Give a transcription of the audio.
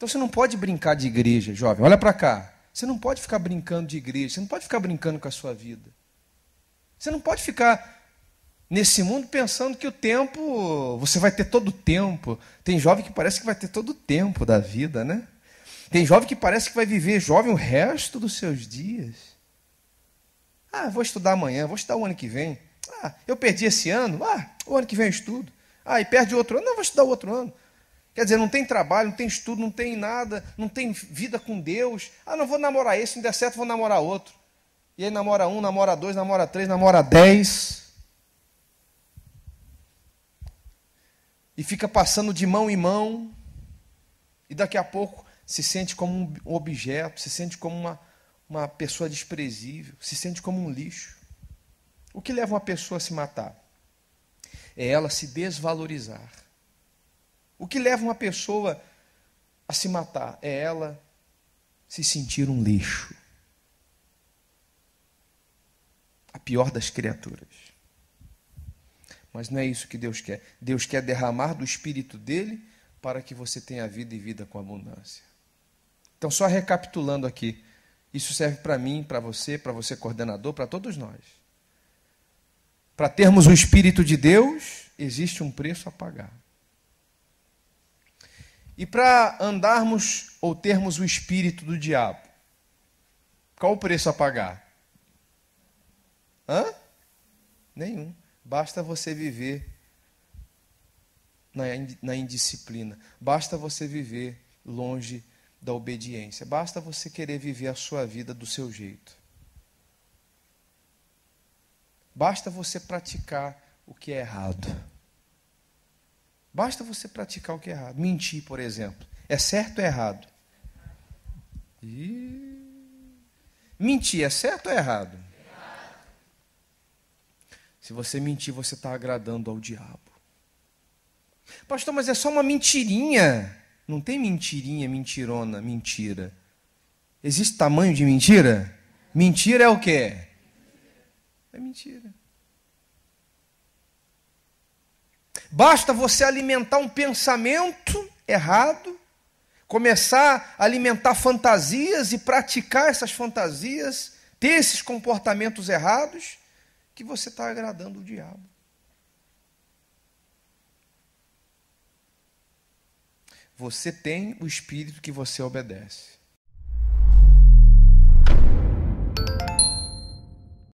Então você não pode brincar de igreja, jovem. Olha para cá. Você não pode ficar brincando de igreja, você não pode ficar brincando com a sua vida. Você não pode ficar nesse mundo pensando que o tempo, você vai ter todo o tempo. Tem jovem que parece que vai ter todo o tempo da vida, né? Tem jovem que parece que vai viver jovem o resto dos seus dias. Ah, vou estudar amanhã, vou estudar o ano que vem. Ah, eu perdi esse ano, ah, o ano que vem eu estudo. Ah, e perde outro ano, não, vou estudar o outro ano. Quer dizer, não tem trabalho, não tem estudo, não tem nada, não tem vida com Deus. Ah, não vou namorar esse, não der certo, vou namorar outro. E aí namora um, namora dois, namora três, namora dez. E fica passando de mão em mão. E daqui a pouco se sente como um objeto, se sente como uma, uma pessoa desprezível, se sente como um lixo. O que leva uma pessoa a se matar? É ela se desvalorizar o que leva uma pessoa a se matar é ela se sentir um lixo. A pior das criaturas. Mas não é isso que Deus quer. Deus quer derramar do espírito dele para que você tenha vida e vida com abundância. Então, só recapitulando aqui, isso serve para mim, para você, para você coordenador, para todos nós. Para termos o espírito de Deus, existe um preço a pagar. E para andarmos ou termos o espírito do diabo, qual o preço a pagar? Hã? Nenhum. Basta você viver na indisciplina. Basta você viver longe da obediência. Basta você querer viver a sua vida do seu jeito. Basta você praticar o que é errado. Basta você praticar o que é errado. Mentir, por exemplo. É certo ou é errado? E... Mentir é certo ou é errado? Se você mentir, você está agradando ao diabo. Pastor, mas é só uma mentirinha. Não tem mentirinha, mentirona, mentira. Existe tamanho de mentira? Mentira é o quê? É mentira. Basta você alimentar um pensamento errado, começar a alimentar fantasias e praticar essas fantasias, ter esses comportamentos errados, que você está agradando o diabo. Você tem o espírito que você obedece.